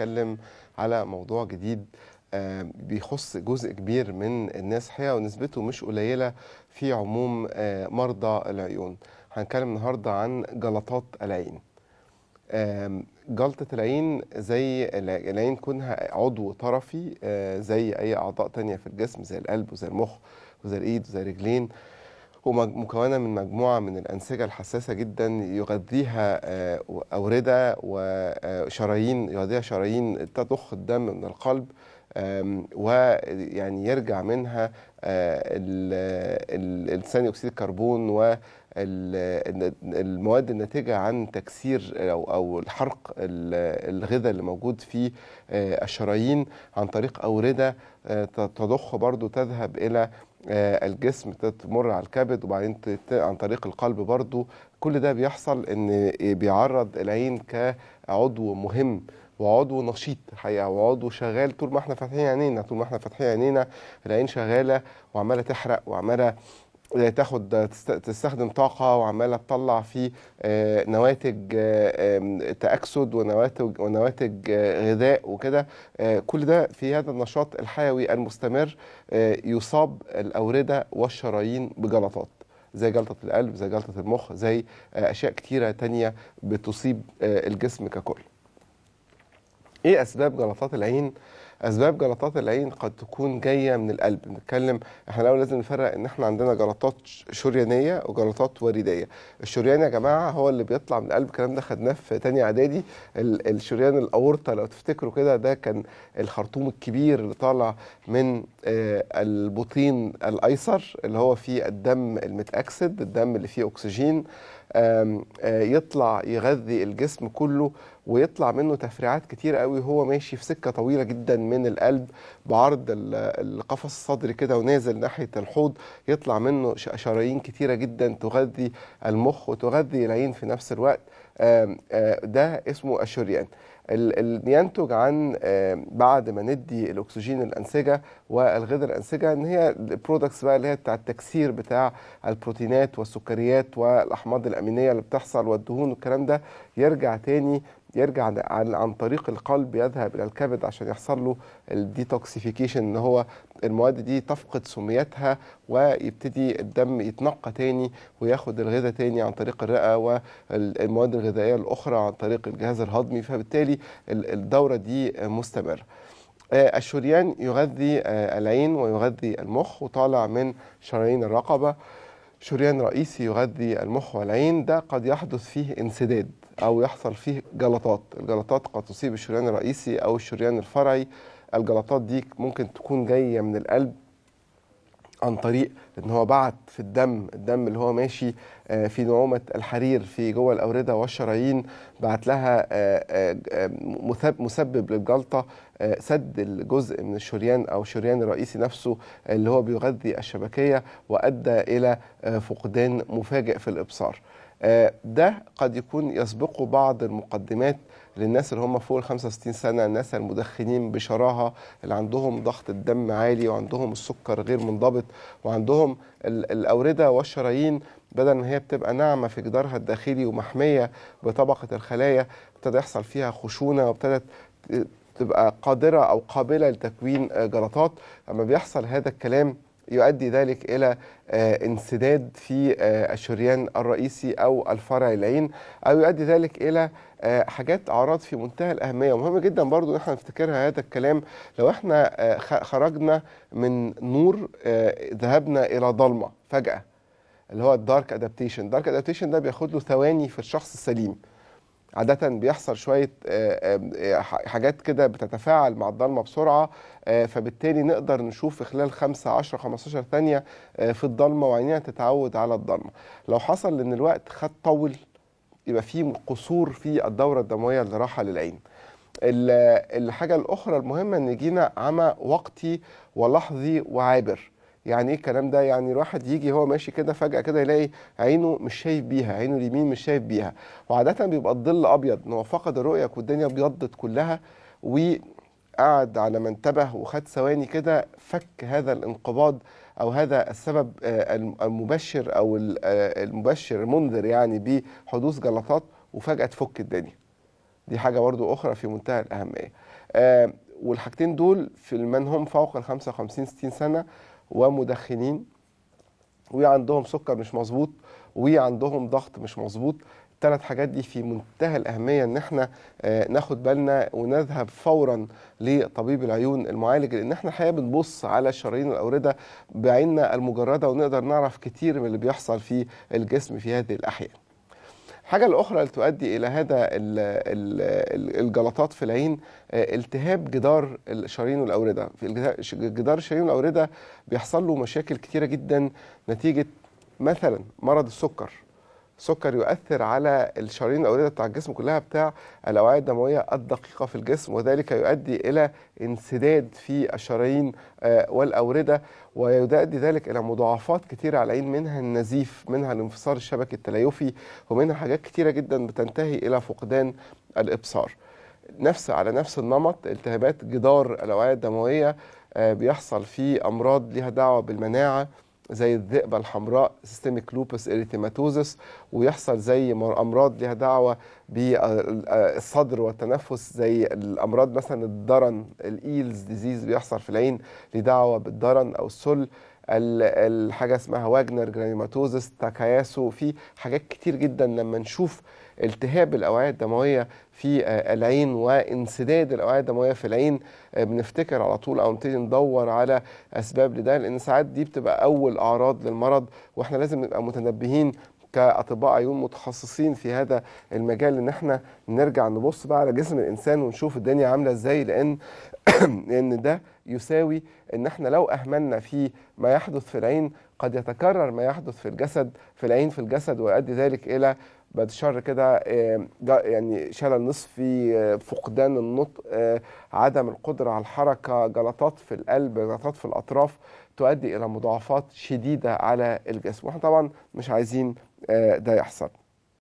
نتكلم على موضوع جديد آه، بيخص جزء كبير من الناس حقيقة ونسبته مش قليلة في عموم آه، مرضى العيون هنتكلم النهاردة عن جلطات العين جلطة العين زي العين كونها عضو طرفي آه، زي أي أعضاء تانية في الجسم زي القلب وزي المخ وزي الإيد وزي الرجلين ومكونه من مجموعه من الانسجه الحساسه جدا يغذيها آه، اورده وشرايين آه، يغذيها شرايين تضخ الدم من القلب ويعني يرجع منها آه، ثاني اكسيد الكربون و المواد الناتجة عن تكسير أو أو الحرق الغذاء اللي موجود في الشرايين عن طريق أوردة تضخ برضو تذهب إلى آه، الجسم تمر على الكبد وبعدين عن طريق القلب برضو كل ده بيحصل ان بيعرض العين كعضو مهم وعضو نشيط حقيقه وعضو شغال طول ما احنا فاتحين عينينا طول ما احنا فاتحين عينينا العين شغاله وعماله تحرق وعماله آه، تاخد تستخدم طاقه وعماله تطلع في آه، نواتج آه، تاكسد ونواتج ونواتج غذاء وكده كل ده في هذا النشاط الحيوي المستمر يصاب الاورده والشرايين بجلطات زي جلطة القلب زي جلطة المخ زي أشياء كتيرة تانية بتصيب الجسم ككل إيه أسباب جلطات العين؟ اسباب جلطات العين قد تكون جايه من القلب بنتكلم احنا الاول لازم نفرق ان احنا عندنا جلطات شريانيه وجلطات وريديه الشريان يا جماعه هو اللي بيطلع من القلب الكلام ده خدناه في تاني اعدادي الشريان الاورطه لو تفتكروا كده ده كان الخرطوم الكبير اللي طالع من آه، البطين الايسر اللي هو فيه الدم المتاكسد الدم اللي فيه اكسجين آه، يطلع يغذي الجسم كله ويطلع منه تفريعات كتير قوي وهو ماشي في سكه طويله جدا من القلب بعرض القفص الصدري كده ونازل ناحيه الحوض يطلع منه شرايين كتيره جدا تغذي المخ وتغذي العين في نفس الوقت آه، ده اسمه الشريان اللي ينتج عن آه، بعد ما ندي الاكسجين الانسجه والغذاء الانسجه ان هي البرودكتس بقى اللي هي بتاع التكسير بتاع البروتينات والسكريات والاحماض الامينيه اللي بتحصل والدهون والكلام ده يرجع تاني يرجع عن, طريق القلب يذهب الى الكبد عشان يحصل له الديتوكسيفيكيشن ان هو المواد دي تفقد سميتها ويبتدي الدم يتنقى تاني وياخد الغذاء تاني عن طريق الرئه والمواد الغذائيه الاخرى عن طريق الجهاز الهضمي فبالتالي الدوره دي مستمره. آه، الشريان يغذي آه، العين ويغذي المخ وطالع من شرايين الرقبه شريان رئيسي يغذي المخ والعين ده قد يحدث فيه انسداد أو يحصل فيه جلطات الجلطات قد تصيب الشريان الرئيسي أو الشريان الفرعي الجلطات دي ممكن تكون جاية من القلب عن طريق ان هو بعت في الدم الدم اللي هو ماشي آه، في نعومه الحرير في جوه الاورده والشرايين بعت لها آه، آه، مسبب للجلطه سد الجزء من الشريان او الشريان الرئيسي نفسه اللي هو بيغذي الشبكيه وادى الى فقدان مفاجئ في الابصار آه، ده قد يكون يسبقه بعض المقدمات للناس اللي هم فوق ال 65 سنه، الناس المدخنين بشراهه، اللي عندهم ضغط الدم عالي وعندهم السكر غير منضبط وعندهم الاورده والشرايين بدل ما هي بتبقى ناعمه في جدارها الداخلي ومحميه بطبقه الخلايا ابتدى يحصل فيها خشونه وابتدت تبقى قادره او قابله لتكوين آه، جلطات، لما بيحصل هذا الكلام يؤدي ذلك إلى آه، انسداد في آه، الشريان الرئيسي أو الفرع العين أو يؤدي ذلك إلى آه، حاجات أعراض في منتهى الأهمية ومهم جدا برضو إحنا نفتكرها هذا الكلام لو إحنا خرجنا من نور ذهبنا إلى ضلمة فجأة اللي هو الدارك ادابتيشن الدارك ادابتيشن ده بياخد له ثواني في الشخص السليم عادة بيحصل شوية آه، آه، حاجات كده بتتفاعل مع الضلمة بسرعة آه، فبالتالي نقدر نشوف في خلال 5 10 15 ثانية في الضلمة وعينينا تتعود على الضلمة لو حصل ان الوقت خد طول يبقى في قصور في الدورة الدموية اللي راحة للعين الحاجة الأخرى المهمة ان جينا عمى وقتي ولحظي وعابر يعني ايه الكلام ده يعني الواحد يجي هو ماشي كده فجأة كده يلاقي عينه مش شايف بيها عينه اليمين مش شايف بيها وعادة بيبقى الظل أبيض إن هو فقد الرؤية والدنيا ابيضت كلها وقعد على ما انتبه وخد ثواني كده فك هذا الانقباض أو هذا السبب آه، المبشر أو آه، المبشر المنذر يعني بحدوث جلطات وفجأة تفك الدنيا دي حاجة برده أخرى في منتهى الأهمية آه، والحاجتين دول في من هم فوق ال 55 60 سنة ومدخنين وعندهم سكر مش مظبوط وعندهم ضغط مش مظبوط الثلاث حاجات دي في منتهى الأهمية إن إحنا آه، ناخد بالنا ونذهب فورا لطبيب العيون المعالج لأن إحنا الحقيقة بنبص على الشرايين الأوردة بعيننا المجردة ونقدر نعرف كتير من اللي بيحصل في الجسم في هذه الأحيان. الحاجة الأخرى اللي تؤدي إلى هذا الجلطات في العين آه، التهاب جدار الشرايين والأوردة جدار الشرايين والأوردة بيحصل له مشاكل كتيرة جدا نتيجة مثلا مرض السكر سكر يؤثر على الشرايين الاورده بتاع الجسم كلها بتاع الاوعيه الدمويه الدقيقه في الجسم وذلك يؤدي الى انسداد في الشرايين آه، والاورده ويؤدي ذلك الى مضاعفات كثيره على العين منها النزيف منها الانفصار الشبكي التليفي ومنها حاجات كتيره جدا بتنتهي الى فقدان الابصار نفس على نفس النمط التهابات جدار الاوعيه الدمويه آه، بيحصل في امراض ليها دعوه بالمناعه زي الذئبة الحمراء سيستميك لوبس اريتيماتوزس ويحصل زي أمراض ليها دعوة بالصدر والتنفس زي الأمراض مثلا الدرن الإيلز ديزيز بيحصل في العين ليه دعوة بالدرن أو السل الحاجة اسمها واجنر جرانيماتوزس تاكاياسو في حاجات كتير جدا لما نشوف التهاب الاوعيه الدمويه في آه، العين وانسداد الاوعيه الدمويه في العين آه، بنفتكر على طول او نبتدي ندور على اسباب لده لان ساعات دي بتبقى اول اعراض للمرض واحنا لازم نبقى متنبهين كاطباء عيون متخصصين في هذا المجال ان احنا نرجع نبص بقى على جسم الانسان ونشوف الدنيا عامله ازاي لان لان ده يساوي ان احنا لو اهملنا في ما يحدث في العين قد يتكرر ما يحدث في الجسد في العين في الجسد ويؤدي ذلك الى بعد شهر كده آه، يعني شلل نصفي آه، فقدان النطق آه، عدم القدرة على الحركة جلطات في القلب جلطات في الأطراف تؤدي إلى مضاعفات شديدة على الجسم واحنا طبعا مش عايزين ده يحصل